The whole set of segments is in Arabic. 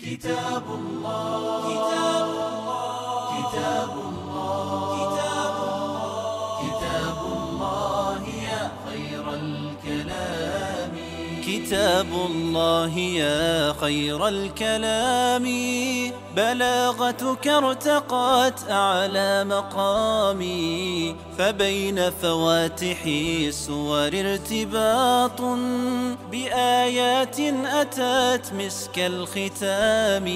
كتاب الله كتاب الله كتاب الله كتاب الله يا خير الكلام بلاغتك ارتقت أعلى مقامي فبين فواتح سور ارتباط بآيات أتت مسك الختام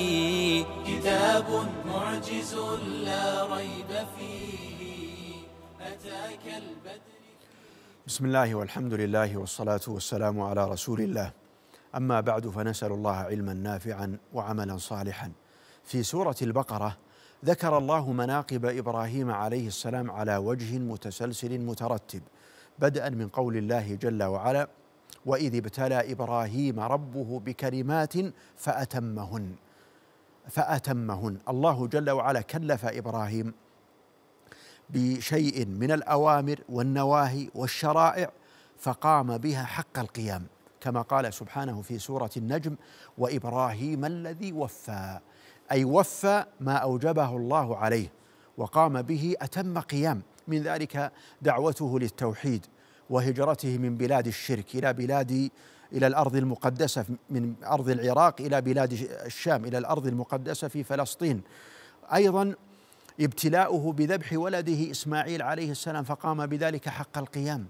كتاب معجز لا ريب فيه أتاك البدر بسم الله والحمد لله والصلاة والسلام على رسول الله أما بعد فنسأل الله علما نافعا وعملا صالحا في سورة البقرة ذكر الله مناقب إبراهيم عليه السلام على وجه متسلسل مترتب بدءا من قول الله جل وعلا وإذ ابتلى إبراهيم ربه بكلمات فأتمهن فأتمهن الله جل وعلا كلف إبراهيم بشيء من الأوامر والنواهي والشرائع فقام بها حق القيام كما قال سبحانه في سورة النجم وإبراهيم الذي وفى أي وفى ما أوجبه الله عليه وقام به أتم قيام من ذلك دعوته للتوحيد وهجرته من بلاد الشرك إلى بلاد إلى الأرض المقدسة من أرض العراق إلى بلاد الشام إلى الأرض المقدسة في فلسطين أيضا ابتلاؤه بذبح ولده اسماعيل عليه السلام فقام بذلك حق القيام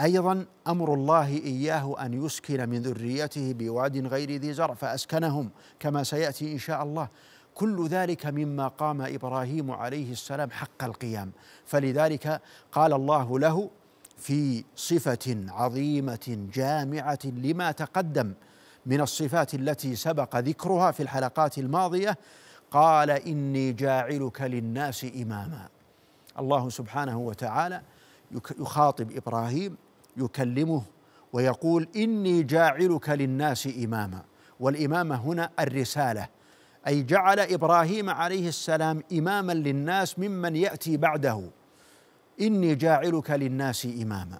ايضا امر الله اياه ان يسكن من ذريته بواد غير ذي زرع فاسكنهم كما سياتي ان شاء الله كل ذلك مما قام ابراهيم عليه السلام حق القيام فلذلك قال الله له في صفه عظيمه جامعه لما تقدم من الصفات التي سبق ذكرها في الحلقات الماضيه قال إني جاعلك للناس إماما الله سبحانه وتعالى يخاطب إبراهيم يكلمه ويقول إني جاعلك للناس إماما والإمامة هنا الرسالة أي جعل إبراهيم عليه السلام إماما للناس ممن يأتي بعده إني جاعلك للناس إماما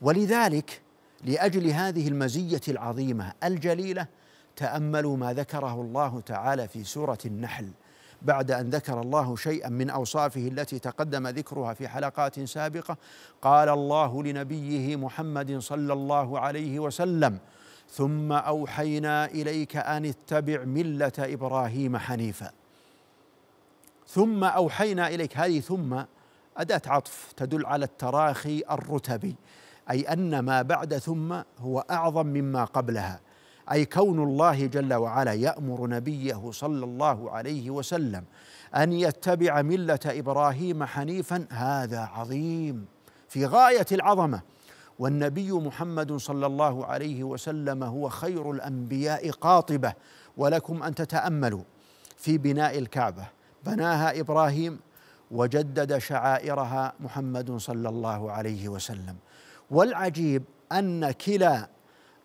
ولذلك لأجل هذه المزية العظيمة الجليلة تاملوا ما ذكره الله تعالى في سوره النحل بعد ان ذكر الله شيئا من اوصافه التي تقدم ذكرها في حلقات سابقه قال الله لنبيه محمد صلى الله عليه وسلم ثم اوحينا اليك ان اتبع مله ابراهيم حنيفا ثم اوحينا اليك هذه ثم اداه عطف تدل على التراخي الرتبي اي ان ما بعد ثم هو اعظم مما قبلها أي كون الله جل وعلا يأمر نبيه صلى الله عليه وسلم أن يتبع ملة إبراهيم حنيفا هذا عظيم في غاية العظمة والنبي محمد صلى الله عليه وسلم هو خير الأنبياء قاطبة ولكم أن تتأملوا في بناء الكعبة بناها إبراهيم وجدد شعائرها محمد صلى الله عليه وسلم والعجيب ان كلا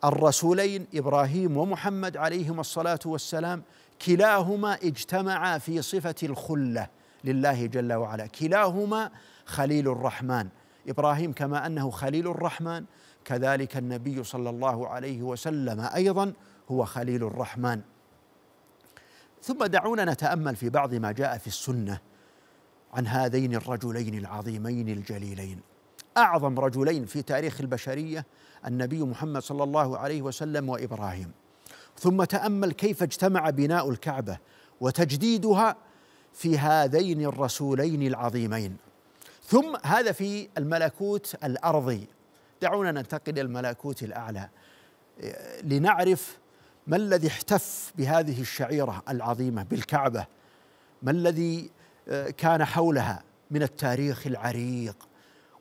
الرسولين ابراهيم ومحمد عليهما الصلاه والسلام كلاهما اجتمعا في صفه الخله لله جل وعلا كلاهما خليل الرحمن ابراهيم كما انه خليل الرحمن كذلك النبي صلى الله عليه وسلم ايضا هو خليل الرحمن ثم دعونا نتامل في بعض ما جاء في السنه عن هذين الرجلين العظيمين الجليلين أعظم رجلين في تاريخ البشرية النبي محمد صلى الله عليه وسلم وإبراهيم ثم تأمل كيف اجتمع بناء الكعبة وتجديدها في هذين الرسولين العظيمين ثم هذا في الملكوت الأرضي دعونا ننتقل إلى الملكوت الأعلى آه، لنعرف ما الذي احتف بهذه الشعيرة العظيمة بالكعبة ما الذي آه، كان حولها من التاريخ العريق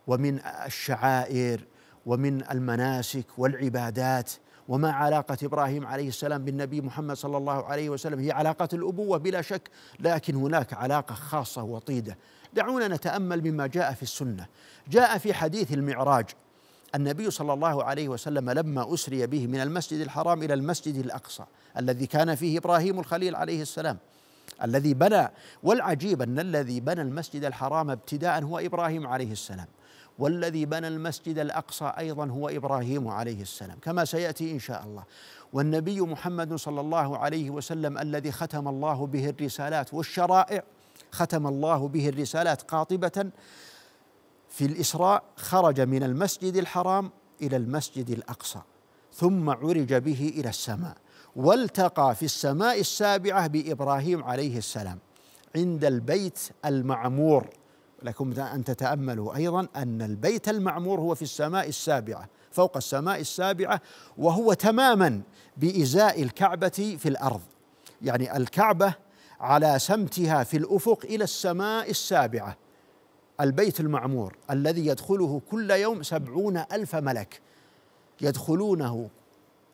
ومن الشعائر ومن المناسك والعبادات وما علاقة إبراهيم عليه السلام بالنبي محمد صلى الله عليه وسلم هي علاقة الأبوة بلا شك لكن هناك علاقة خاصة وطيدة دعونا نتأمل مما جاء في السنة جاء في حديث المعراج النبي صلى الله عليه وسلم لما أسري به من المسجد الحرام إلى المسجد الأقصى الذي كان فيه إبراهيم الخليل عليه السلام الذي بنى والعجيب أن الذي بنى المسجد الحرام ابتداء هو إبراهيم عليه السلام والذي بنى المسجد الاقصى ايضا هو ابراهيم عليه السلام كما سياتي ان شاء الله والنبي محمد صلى الله عليه وسلم الذي ختم الله به الرسالات والشرائع ختم الله به الرسالات قاطبه في الاسراء خرج من المسجد الحرام الى المسجد الاقصى ثم عرج به الى السماء والتقى في السماء السابعه بابراهيم عليه السلام عند البيت المعمور لكم أن تتأملوا أيضا أن البيت المعمور هو في السماء السابعة فوق السماء السابعة وهو تماما بإزاء الكعبة في الأرض يعني الكعبة على سمتها في الأفق إلى السماء السابعة البيت المعمور الذي يدخله كل يوم سبعون ألف ملك يدخلونه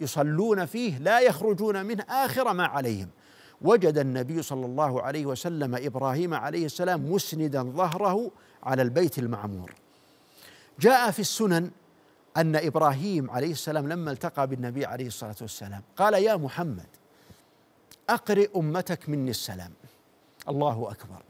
يصلون فيه لا يخرجون منه آخر ما عليهم وجد النبي صلى الله عليه وسلم ابراهيم عليه السلام مسندا ظهره على البيت المعمور. جاء في السنن ان ابراهيم عليه السلام لما التقى بالنبي عليه الصلاه والسلام قال يا محمد اقرئ امتك مني السلام. الله اكبر.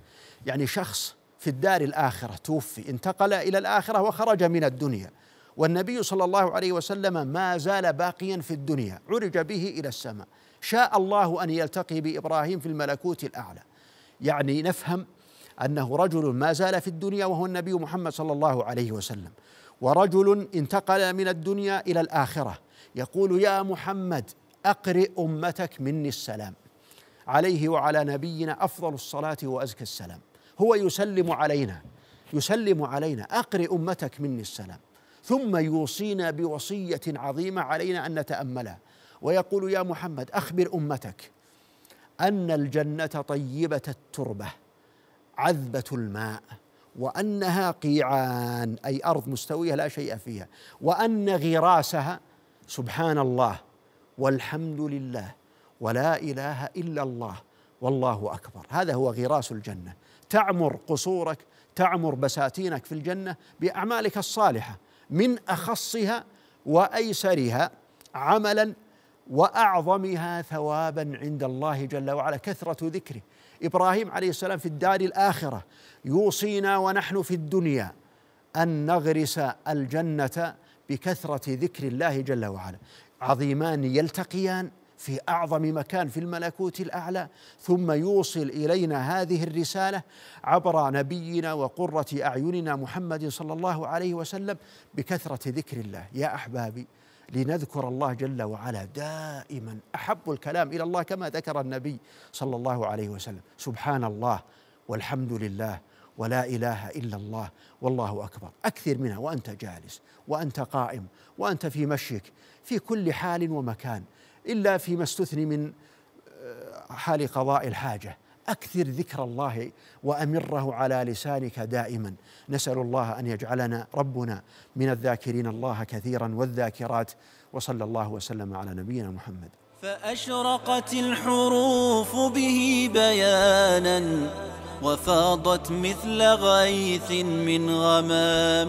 يعني شخص في الدار الاخره توفي انتقل الى الاخره وخرج من الدنيا. والنبي صلى الله عليه وسلم ما زال باقيا في الدنيا عرج به الى السماء شاء الله أن يلتقي بإبراهيم في الملكوت الأعلى يعني نفهم أنه رجل ما زال في الدنيا وهو النبي محمد صلى الله عليه وسلم ورجل انتقل من الدنيا إلى الآخرة يقول يا محمد أقرئ أمتك مني السلام عليه وعلى نبينا أفضل الصلاة وأزكى السلام هو يسلم علينا يسلم علينا أقرئ أمتك مني السلام ثم يوصينا بوصية عظيمة علينا أن نتأملها ويقول يا محمد اخبر امتك ان الجنه طيبه التربه عذبه الماء وانها قيعان اي ارض مستويه لا شيء فيها وان غراسها سبحان الله والحمد لله ولا اله الا الله والله اكبر هذا هو غراس الجنه تعمر قصورك تعمر بساتينك في الجنه باعمالك الصالحه من اخصها وايسرها عملا واعظمها ثوابا عند الله جل وعلا كثره ذكره ابراهيم عليه السلام في الدار الاخره يوصينا ونحن في الدنيا ان نغرس الجنه بكثره ذكر الله جل وعلا عظيمان يلتقيان في اعظم مكان في الملكوت الاعلى ثم يوصل الينا هذه الرساله عبر نبينا وقره اعيننا محمد صلى الله عليه وسلم بكثره ذكر الله يا احبابي لنذكر الله جل وعلا دائما احب الكلام الى الله كما ذكر النبي صلى الله عليه وسلم سبحان الله والحمد لله ولا اله الا الله والله اكبر اكثر منها وانت جالس وانت قائم وانت في مشيك في كل حال ومكان الا فيما استثني من آه، حال قضاء الحاجه أكثر ذكر الله وأمره على لسانك دائما نسأل الله أن يجعلنا ربنا من الذاكرين الله كثيرا والذاكرات وصلى الله وسلم على نبينا محمد فأشرقت الحروف به بيانا وفاضت مثل غيث من غمام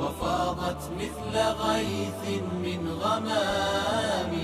وفاضت مثل غيث من غمام